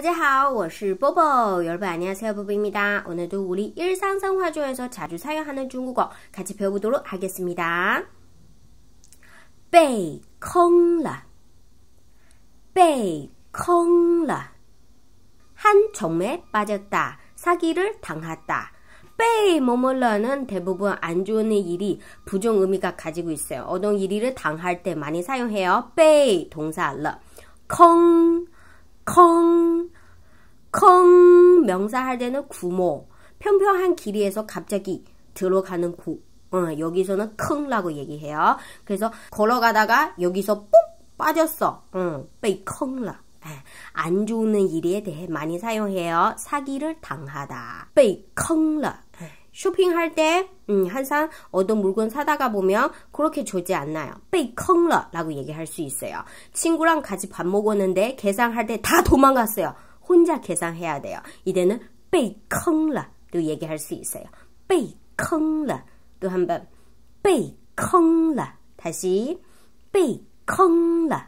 大家好，我是 Bobo. 여러분 안녕하세요, 보보입니다. 오늘도 우리 일상 생활중에서 자주 사용하는 중국어 같이 배워보도록 하겠습니다. 被坑了,被坑了,한 정매 빠졌다, 사기를 당했다. 빼 머물러는 대부분 안 좋은 일이 부정 의미가 가지고 있어요. 어떤 일을 당할 때 많이 사용해요. 빼 동사 러, 컹 컹, 컹 명사할 때는 구모 평평한 길이에서 갑자기 들어가는 고, 어, 여기서는 컹라고 얘기해요. 그래서 걸어가다가 여기서 뽕 빠졌어. 어, 베이컹안 좋은 일에 대해 많이 사용해요. 사기를 당하다. 베이컹 쇼핑할 때 음, 항상 어떤 물건 사다가 보면 그렇게 좋지 않나요? 被坑了 라고 얘기할 수 있어요. 친구랑 같이 밥 먹었는데 계산할 때 다 도망갔어요. 혼자 계산해야 돼요. 이때는 被坑了도 얘기할 수 있어요. 被坑了또 한번 被坑了 다시 被坑了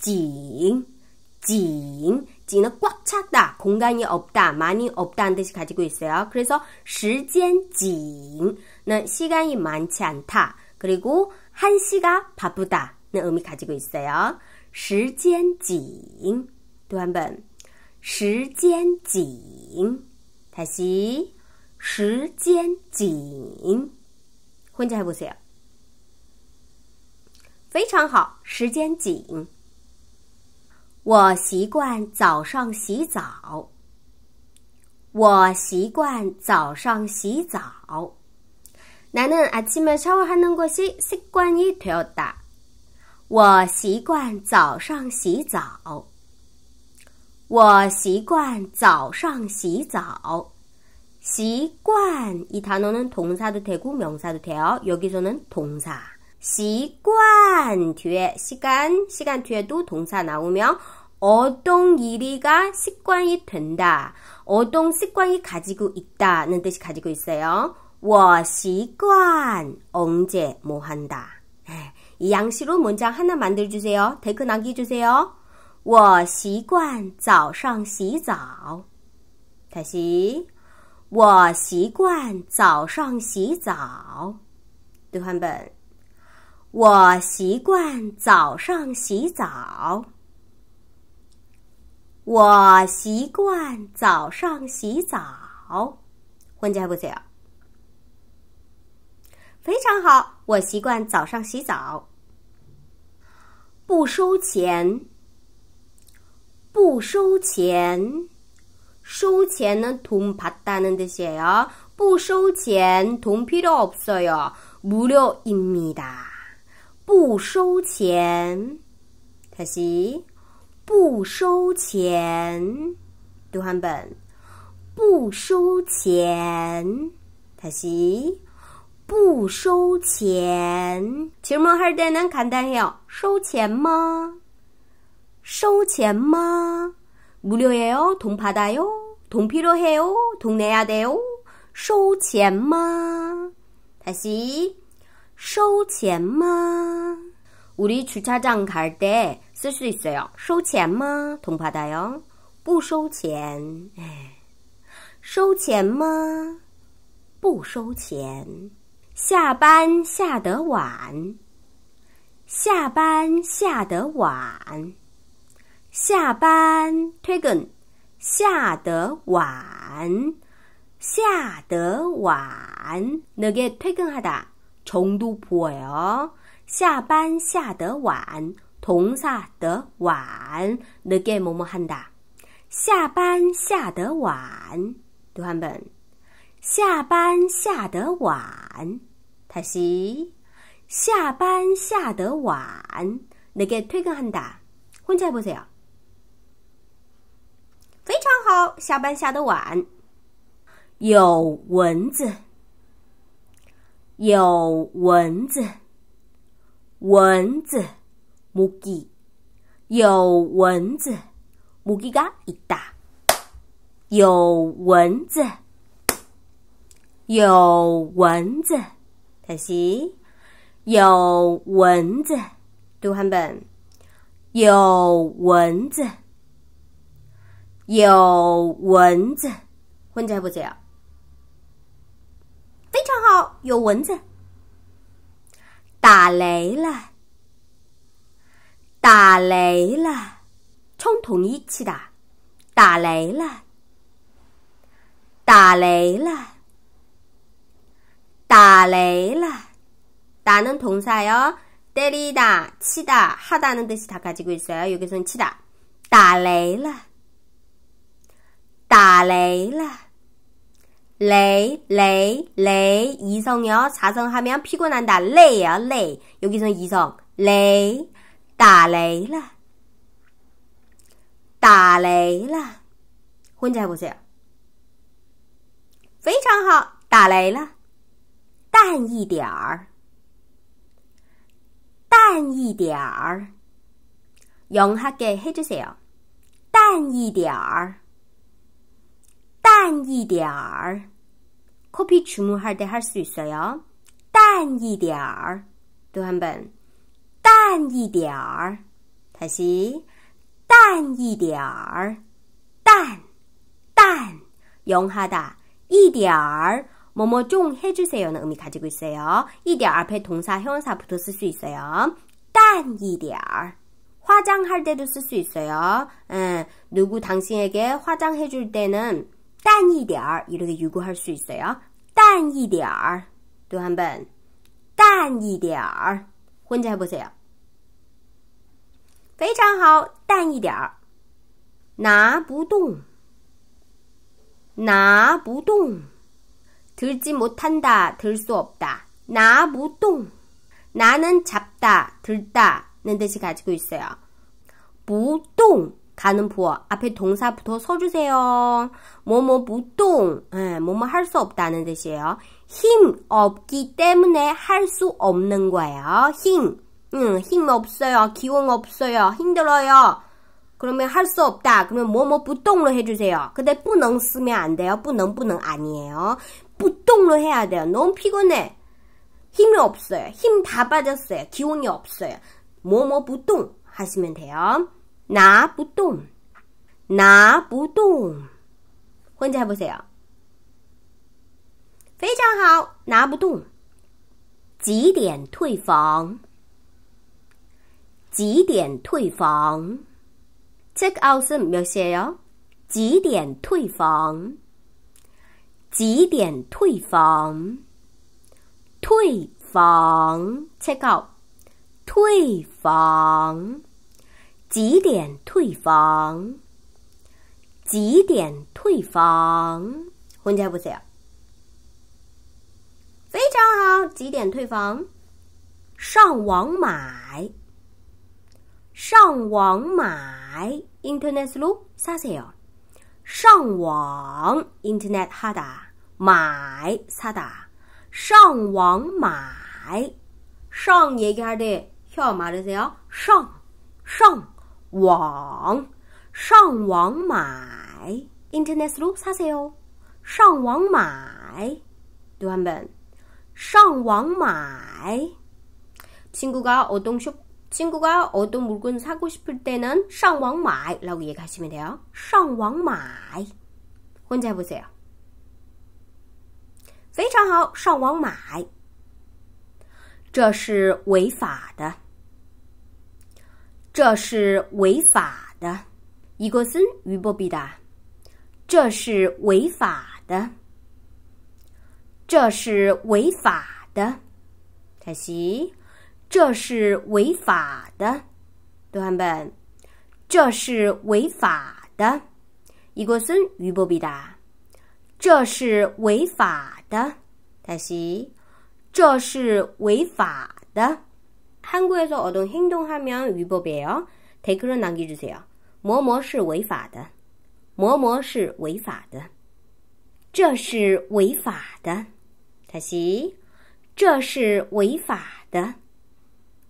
찡, 찡, 찡은 꽉 찼다, 공간이 없다, 많이 없다는 뜻이 가지고 있어요. 그래서 시간 찡는 시간이 많지 않다. 그리고 한시가 바쁘다는 의미 가지고 있어요. 시간 찡. 또한 번. 시간 찡. 다시 시간 찡. 혼자 해보세요. 非常好，时间紧。我习惯早上洗澡。我习惯早上洗澡。那恁阿亲们稍微还能个习习惯一条哒。我习惯早上洗澡。我习惯早上洗澡。习惯以它侬는동사도되고명사도되어여기서는동사 시간 뒤에 시간 시간 뒤에도 동사 나오면 어떤 일이가 습관이 된다. 어떤 습관이 가지고 있다는 뜻이 가지고 있어요. 我习惯 언제 뭐 한다. 이 양식으로 문장 하나 만들어 주세요. 댓글 남겨 주세요. 我习惯早上洗澡. 다시 我习惯早上洗澡. 또한 번. 我习惯早上洗澡。我习惯早上洗澡，混家不怎非常好，我习惯早上洗澡。不收钱，不收钱，收钱呢？통怕다는뜻이에 요。 不收钱，돈필요없어 요， 무료입니 다。 不收钱，泰西。不收钱，读汉本。不收钱，泰西。不收钱。请问哈儿在那看单子？收钱吗？收钱吗？무료해요돈받아요돈필요해요돈내야돼요收钱吗？泰西。收钱吗？우리주차장갈때쓸수있어요收钱吗？통怕다 요？ 不收钱。收钱吗？不收钱。下班下得晚。下班下得晚。下班推更下得晚，下得晚。那个推근하다程度보여下班下得晚，同사得晚이给게뭐喊한下班下得晚读汉本。下班下得晚他시下班下得晚이给推更근한다훈不보세非常好，下班下得晚。有蚊子。有蚊子，蚊子，木鸡。有蚊子，木鸡嘎一打。有蚊子，有蚊子，叹气。有蚊子，读汉本。有蚊子，有蚊子，蚊子不这样。非常好，有蚊子。打雷了，打雷了，冲统一去打，打雷了，打雷了，打雷了。打는동사요때리다치다하다는뜻이다가지고있어요여기서는치다打雷了，打雷了。 레이, 레이, 레이. 성요 사성 하면 피곤한다. 레이요, 레여기서 이성. 레이, 따레이라. 따레라 혼자 해보세요. 非常好,打雷了.淡一点儿.淡一点儿. 영하게 해주세요. 淡一点儿.淡一点儿. 커피 주문할 때 할 수 있어요. 딴이点儿 또한 번. 딴이点儿 다시. 딴이点儿 딴. 딴. 영하다. 이点儿 뭐뭐 좀 해주세요는 의미 가지고 있어요. 一点 앞에 동사, 형사붙었쓸수 있어요. 딴이点儿 화장할 때도 쓸 수 있어요. 에, 누구 당신에게 화장해줄 때는 딴一点 이렇게 유구할 수 있어요. 딴一点 또한 번. 딴一点 혼자 해보세요. 非常好,淡一点.拿不动.拿不动. 들지 못한다, 들 수 없다. 拿不动. 나는 잡다, 들다는 뜻이 가지고 있어요. 不动 가는 부어 앞에 동사 부터서 주세요. 뭐뭐 무동, 예, 뭐뭐 할 수 없다는 뜻이에요. 힘 없기 때문에 할 수 없는 거예요. 힘, 음, 힘 없어요. 기운 없어요. 힘들어요. 그러면 할 수 없다. 그러면 뭐뭐 부동으로 해주세요. 근데 不能 쓰면 안 돼요. 不能不能 아니에요. 부동으로 해야 돼요. 너무 피곤해. 힘이 없어요. 힘 다 빠졌어요. 기운이 없어요. 뭐뭐 부동 하시면 돼요. 拿不动，拿不动，混字不写啊？非常好，拿不动。几点退房？几点退房？这个后声不要写哟。几点退房？几点退房？退房，u t 退房。几点退房？几点退房？温家不写？非常好。几点退房？上网买。上网买。Internet 路啥写？上网 Internet 哈哒买啥哒？上网买。上也干哈的？要嘛就是上上。网，上网买，Internet l o o s how say 上网买，读完本，上网买，친구가어떤숍친구가어떤물건사고싶을때는上网买，라고얘기하기힘들 요， 上网买，혼자不说，非常好，上网买，这是违法的。这是违法的，伊格森·于波比达。这是违法的，这是违法的，泰西。这是违法的，同学本，这是违法的，伊格森·于波比达。这是违法的，泰西。这是违法的。 한국에서 어떤 행동하면 위법이에요. 댓글로 남겨주세요. 么么是违法的.么么是违法的.这是违法的. 다시 这是违法的.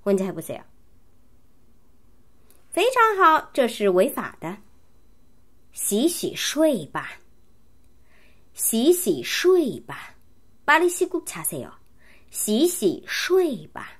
혼자 해보세요. 非常好,这是违法的.洗洗睡吧.洗洗睡吧. 빨리 시국 자세요. 洗洗睡吧.